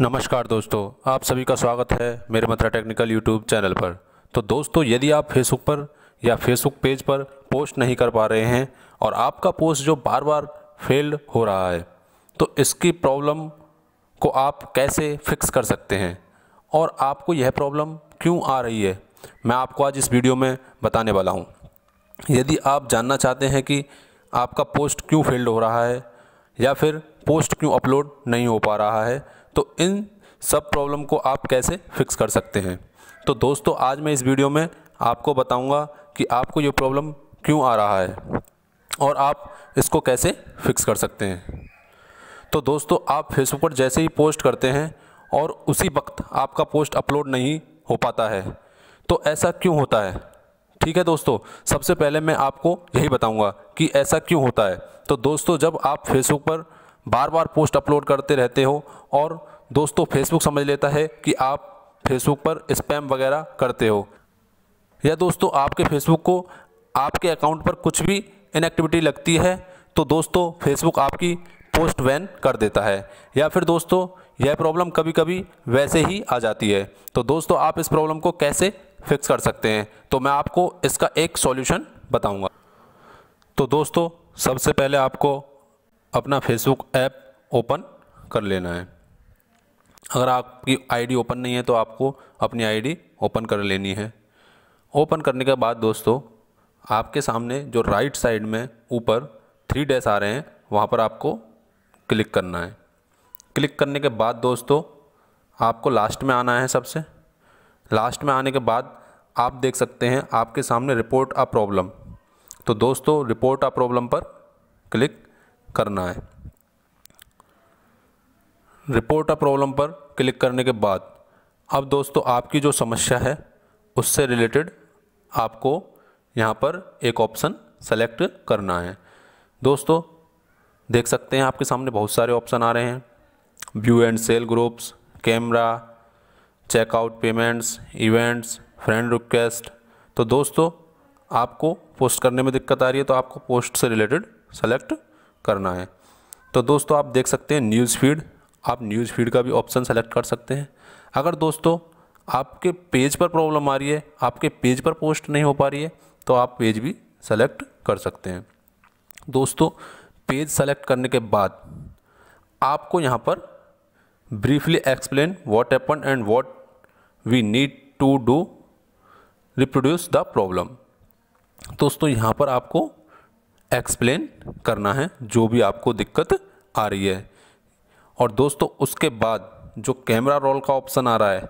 नमस्कार दोस्तों आप सभी का स्वागत है मेरे मथुरा टेक्निकल यूट्यूब चैनल पर तो दोस्तों यदि आप फेसबुक पर या फेसबुक पेज पर पोस्ट नहीं कर पा रहे हैं और आपका पोस्ट जो बार बार फेल्ड हो रहा है तो इसकी प्रॉब्लम को आप कैसे फिक्स कर सकते हैं और आपको यह प्रॉब्लम क्यों आ रही है मैं आपको आज इस वीडियो में बताने वाला हूँ यदि आप जानना चाहते हैं कि आपका पोस्ट क्यों फेल्ड हो रहा है या फिर पोस्ट क्यों अपलोड नहीं हो पा रहा है तो इन सब प्रॉब्लम को आप कैसे फिक्स कर सकते हैं तो दोस्तों आज मैं इस वीडियो में आपको बताऊंगा कि आपको ये प्रॉब्लम क्यों आ रहा है और आप इसको कैसे फिक्स कर सकते हैं तो दोस्तों आप फेसबुक पर जैसे ही पोस्ट करते हैं और उसी वक्त आपका पोस्ट अपलोड नहीं हो पाता है तो ऐसा क्यों होता है ठीक है दोस्तों सबसे पहले मैं आपको यही बताऊंगा कि ऐसा क्यों होता है तो दोस्तों जब आप फेसबुक पर बार बार पोस्ट अपलोड करते रहते हो और दोस्तों फेसबुक समझ लेता है कि आप फेसबुक पर स्पैम वगैरह करते हो या दोस्तों आपके फेसबुक को आपके अकाउंट पर कुछ भी इनएक्टिविटी लगती है तो दोस्तों फेसबुक आपकी पोस्ट वैन कर देता है या फिर दोस्तों यह प्रॉब्लम कभी कभी वैसे ही आ जाती है तो दोस्तों आप इस प्रॉब्लम को कैसे फिक्स कर सकते हैं तो मैं आपको इसका एक सॉल्यूशन बताऊंगा तो दोस्तों सबसे पहले आपको अपना फेसबुक ऐप ओपन कर लेना है अगर आपकी आईडी ओपन नहीं है तो आपको अपनी आईडी ओपन कर लेनी है ओपन करने के बाद दोस्तों आपके सामने जो राइट साइड में ऊपर थ्री डैस आ रहे हैं वहाँ पर आपको क्लिक करना है क्लिक करने के बाद दोस्तों आपको लास्ट में आना है सबसे लास्ट में आने के बाद आप देख सकते हैं आपके सामने रिपोर्ट आ प्रॉब्लम तो दोस्तों रिपोर्ट आ प्रॉब्लम पर क्लिक करना है रिपोर्ट अ प्रॉब्लम पर क्लिक करने के बाद अब दोस्तों आपकी जो समस्या है उससे रिलेटेड आपको यहाँ पर एक ऑप्शन सेलेक्ट करना है दोस्तों देख सकते हैं आपके सामने बहुत सारे ऑप्शन आ रहे हैं view and sell groups camera checkout payments events friend request तो दोस्तों आपको पोस्ट करने में दिक्कत आ रही है तो आपको पोस्ट से रिलेटेड सेलेक्ट करना है तो दोस्तों आप देख सकते हैं न्यूज़ फीड आप न्यूज़ फीड का भी ऑप्शन सेलेक्ट कर सकते हैं अगर दोस्तों आपके पेज पर प्रॉब्लम आ रही है आपके पेज पर पोस्ट नहीं हो पा रही है तो आप पेज भी सेलेक्ट कर सकते हैं दोस्तों पेज सेलेक्ट करने के बाद आपको यहाँ पर briefly explain what happen and what we need to do reproduce the problem दोस्तों यहाँ पर आपको एक्सप्लेन करना है जो भी आपको दिक्कत आ रही है और दोस्तों उसके बाद जो कैमरा रोल का ऑप्शन आ रहा है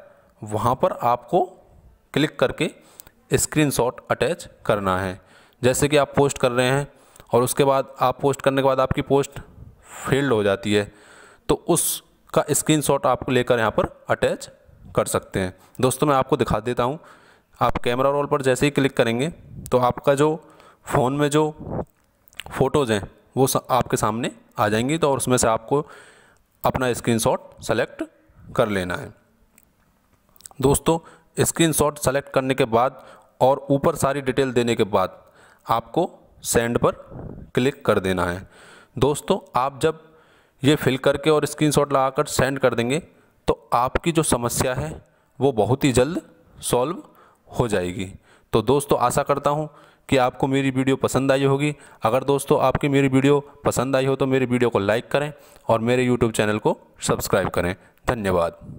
वहाँ पर आपको क्लिक करके स्क्रीनशॉट अटैच करना है जैसे कि आप पोस्ट कर रहे हैं और उसके बाद आप पोस्ट करने के बाद आपकी पोस्ट फेल्ड हो जाती है तो उसका स्क्रीनशॉट आपको लेकर यहाँ पर अटैच कर सकते हैं दोस्तों मैं आपको दिखा देता हूँ आप कैमरा रोल पर जैसे ही क्लिक करेंगे तो आपका जो फ़ोन में जो फ़ोटोज़ हैं वो आपके सामने आ जाएंगी तो और उसमें से आपको अपना स्क्रीनशॉट सेलेक्ट कर लेना है दोस्तों स्क्रीनशॉट सेलेक्ट करने के बाद और ऊपर सारी डिटेल देने के बाद आपको सेंड पर क्लिक कर देना है दोस्तों आप जब ये फिल करके और स्क्रीनशॉट लगाकर सेंड कर देंगे तो आपकी जो समस्या है वो बहुत ही जल्द सॉल्व हो जाएगी तो दोस्तों आशा करता हूँ कि आपको मेरी वीडियो पसंद आई होगी अगर दोस्तों आपकी मेरी वीडियो पसंद आई हो तो मेरी वीडियो को लाइक करें और मेरे यूट्यूब चैनल को सब्सक्राइब करें धन्यवाद